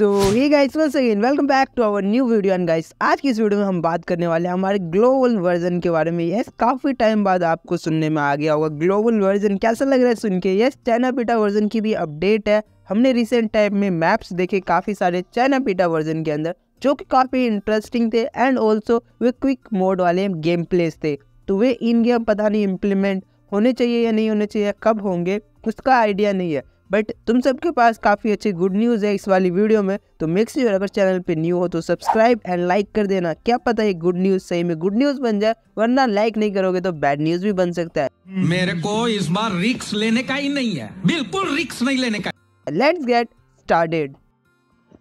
तो hi guys once again welcome back to our new video and guys आज की इस वीडियो में हम बात करने वाले हैं हमारे ग्लोबल वर्जन के बारे में यस काफ़ी टाइम बाद आपको सुनने में आ गया होगा ग्लोबल वर्जन कैसा लग रहा है सुन के यस चाइना पीटा वर्जन की भी अपडेट है हमने रिसेंट टाइम में मैप्स देखे काफ़ी सारे चाइना पीटा वर्जन के अंदर जो कि काफ़ी इंटरेस्टिंग थे एंड ऑल्सो वे क्विक मोड वाले गेम प्लेस थे तो वे इन गेम पता नहीं इम्प्लीमेंट होने चाहिए या नहीं होने चाहिए कब होंगे उसका आइडिया नहीं है बट तुम सबके पास काफ़ी अच्छी गुड न्यूज़ है इस वाली वीडियो में तो मिक्स यूर अगर चैनल पे न्यू हो तो सब्सक्राइब एंड लाइक कर देना क्या पता ये गुड न्यूज़ सही में गुड न्यूज़ बन जाए वरना लाइक नहीं करोगे तो बैड न्यूज़ भी बन सकता है मेरे को इस बार रिक्स लेने का ही नहीं है बिल्कुल रिक्स नहीं लेने का let's get started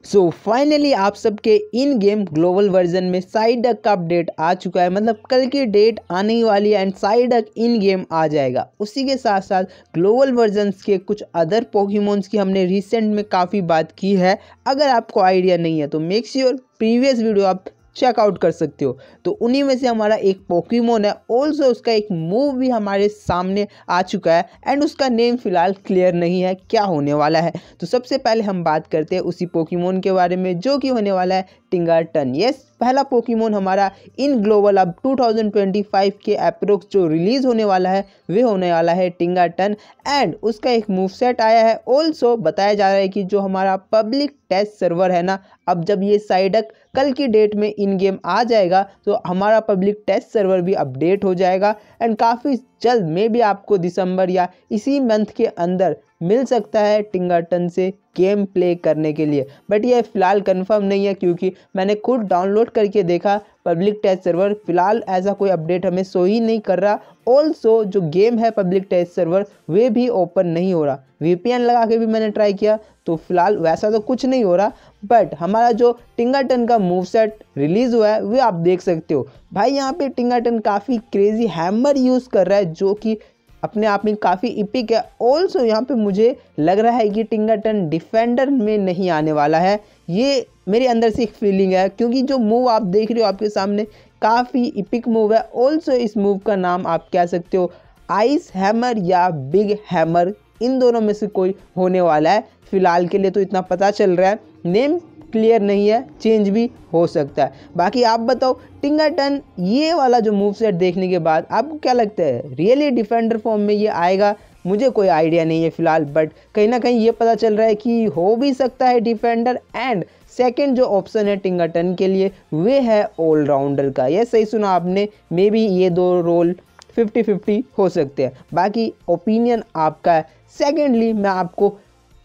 so so, finally आप सबके इन गेम ग्लोबल वर्जन में साइडक का अपडेट आ चुका है मतलब कल की डेट आने ही वाली है एंड साइडक इन गेम आ जाएगा उसी के साथ साथ ग्लोबल वर्जन के कुछ अदर पोकीमोन्स की हमने रिसेंट में काफ़ी बात की है अगर आपको आइडिया नहीं है तो मेक श्योर प्रीवियस वीडियो आप चेकआउट कर सकते हो तो उन्हीं में से हमारा एक पोकीमोन है ऑल्सो उसका एक मूव भी हमारे सामने आ चुका है एंड उसका नेम फिलहाल क्लियर नहीं है क्या होने वाला है तो सबसे पहले हम बात करते हैं उसी पोकीमोन के बारे में जो कि होने वाला है टन यस पहला पोकीमोन हमारा इन ग्लोबल अब 2025 के अप्रोक्स जो रिलीज़ होने वाला है वे होने वाला है टन एंड उसका एक मूव सेट आया है ऑल्सो बताया जा रहा है कि जो हमारा पब्लिक टेस्ट सर्वर है ना अब जब ये साइडक कल की डेट में इन गेम आ जाएगा तो हमारा पब्लिक टेस्ट सर्वर भी अपडेट हो जाएगा एंड काफ़ी जल्द मे भी आपको दिसंबर या इसी मंथ के अंदर मिल सकता है टिंगाटन से गेम प्ले करने के लिए बट ये फ़िलहाल कंफर्म नहीं है क्योंकि मैंने खुद डाउनलोड करके देखा पब्लिक टेस्ट सर्वर फिलहाल ऐसा कोई अपडेट हमें सो ही नहीं कर रहा ऑल्सो जो गेम है पब्लिक टेस्ट सर्वर वे भी ओपन नहीं हो रहा वी लगा के भी मैंने ट्राई किया तो फिलहाल वैसा तो कुछ नहीं हो रहा बट हमारा जो टिंगाटन का मूव सेट रिलीज़ हुआ है वे आप देख सकते हो भाई यहाँ पे टिंगाटन काफ़ी क्रेजी हैमर यूज़ कर रहा है जो कि अपने आप में काफ़ी इपिक है ऑल्सो यहाँ पे मुझे लग रहा है कि टिंगरटन डिफेंडर में नहीं आने वाला है ये मेरे अंदर से एक फीलिंग है क्योंकि जो मूव आप देख रहे हो आपके सामने काफ़ी इपिक मूव है ऑल्सो इस मूव का नाम आप कह सकते हो आइस हैमर या बिग हैमर इन दोनों में से कोई होने वाला है फिलहाल के लिए तो इतना पता चल रहा है नेम क्लियर नहीं है चेंज भी हो सकता है बाकी आप बताओ टिंगाटन ये वाला जो मूव सेट देखने के बाद आपको क्या लगता है रियली डिफेंडर फॉर्म में ये आएगा मुझे कोई आइडिया नहीं है फिलहाल बट कहीं ना कहीं ये पता चल रहा है कि हो भी सकता है डिफेंडर एंड सेकेंड जो ऑप्शन है टिंगाटन के लिए वे है ऑलराउंडर का यह सही सुना आपने मे बी ये दो रोल फिफ्टी फिफ्टी हो सकते हैं बाकी ओपिनियन आपका है सेकेंडली मैं आपको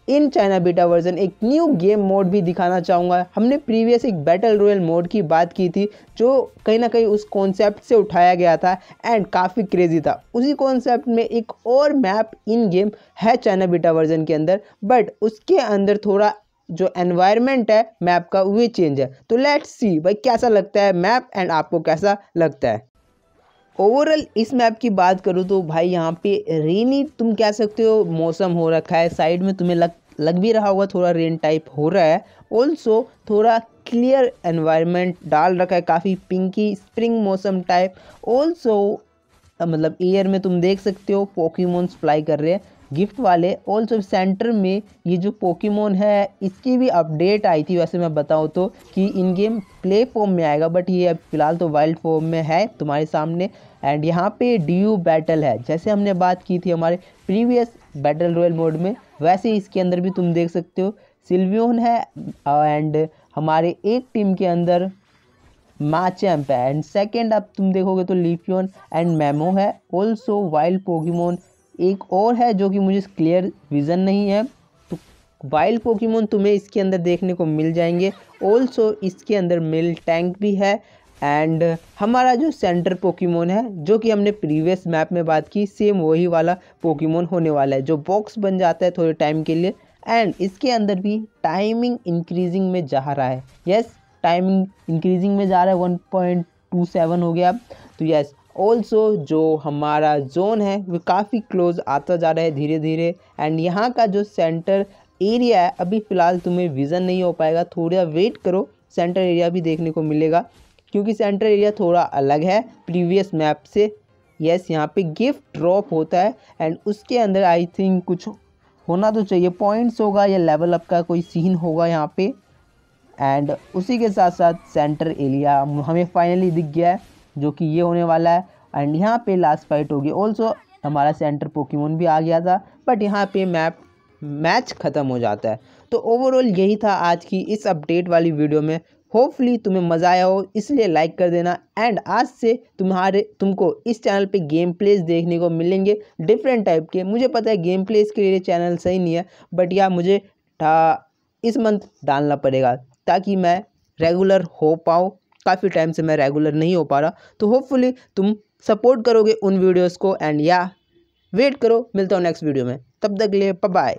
इन चाइना बीटा वर्जन एक न्यू गेम मोड भी दिखाना चाहूँगा हमने प्रीवियस एक बैटल रॉयल मोड की बात की थी जो कहीं ना कहीं उस कॉन्सेप्ट से उठाया गया था एंड काफ़ी क्रेजी था उसी कॉन्सेप्ट में एक और मैप इन गेम है चाइना बीटा वर्जन के अंदर बट उसके अंदर थोड़ा जो एनवायरनमेंट है मैप का वे चेंज है तो लेट्स सी भाई कैसा लगता है मैप एंड आपको कैसा लगता है ओवरऑल इस मैप की बात करूँ तो भाई यहाँ पे रेनी तुम कह सकते हो मौसम हो रखा है साइड में तुम्हें लग लग भी रहा होगा थोड़ा रेन टाइप हो रहा है ऑल्सो थोड़ा क्लियर एनवायरनमेंट डाल रखा है काफ़ी पिंकी स्प्रिंग मौसम टाइप ऑल्सो मतलब एयर में तुम देख सकते हो पोकीमोन्स फ्लाई कर रहे हैं गिफ्ट वाले ऑल्सो सेंटर में ये जो पोकीमोन है इसकी भी अपडेट आई थी वैसे मैं बताऊँ तो कि इन गेम प्ले फॉर्म में आएगा बट ये अब फिलहाल तो वाइल्ड फॉर्म में है तुम्हारे सामने एंड यहाँ पे ड्यू बैटल है जैसे हमने बात की थी हमारे प्रीवियस बैटल रॉयल मोड में वैसे इसके अंदर भी तुम देख सकते हो सिल्वियोन है एंड हमारे एक टीम के अंदर माचैम्प है एंड सेकेंड अब तुम देखोगे तो लिपियोन एंड मेमो है ऑल्सो वाइल्ड पोगीमोन एक और है जो कि मुझे क्लियर विज़न नहीं है तो वाइल्ड पोकीमोन तुम्हें इसके अंदर देखने को मिल जाएंगे ऑल्सो इसके अंदर मिल टैंक भी है एंड हमारा जो सेंटर पोकीमोन है जो कि हमने प्रीवियस मैप में बात की सेम वही वाला पोकीमोन होने वाला है जो बॉक्स बन जाता है थोड़े टाइम के लिए एंड इसके अंदर भी टाइमिंग इंक्रीजिंग में जा रहा है यस टाइमिंग इंक्रीजिंग में जा रहा है वन पॉइंट टू सेवन हो गया तो यस ऑल्सो जो हमारा जोन है वो काफ़ी क्लोज आता जा रहा है धीरे धीरे एंड यहाँ का जो सेंटर एरिया है अभी फ़िलहाल तुम्हें विज़न नहीं हो पाएगा थोड़ा वेट करो सेंटर एरिया भी देखने को मिलेगा क्योंकि सेंटर एरिया थोड़ा अलग है प्रीवियस मैप से यस यहाँ पे गिफ्ट ड्रॉप होता है एंड उसके अंदर आई थिंक कुछ होना तो चाहिए पॉइंट्स होगा या लेवल अप का कोई सीन होगा यहाँ पे एंड उसी के साथ साथ सेंटर एरिया हमें फाइनली दिख गया है जो कि ये होने वाला है एंड यहाँ पे लास्ट फाइट होगी ऑल्सो हमारा सेंटर पोकीमोन भी आ गया था बट यहाँ पे मैप मैच ख़त्म हो जाता है तो ओवरऑल यही था आज की इस अपडेट वाली वीडियो में होपफुली तुम्हें मज़ा आया हो इसलिए लाइक कर देना एंड आज से तुम्हारे तुमको इस चैनल पे गेम प्लेस देखने को मिलेंगे डिफरेंट टाइप के मुझे पता है गेम प्लेस के लिए चैनल सही नहीं है बट या मुझे इस मंथ डालना पड़ेगा ताकि मैं रेगुलर हो पाऊँ काफ़ी टाइम से मैं रेगुलर नहीं हो पा रहा तो होपफुली तुम सपोर्ट करोगे उन वीडियोज़ को एंड या वेट करो मिलता हूँ नेक्स्ट वीडियो में तब तक लिए बाय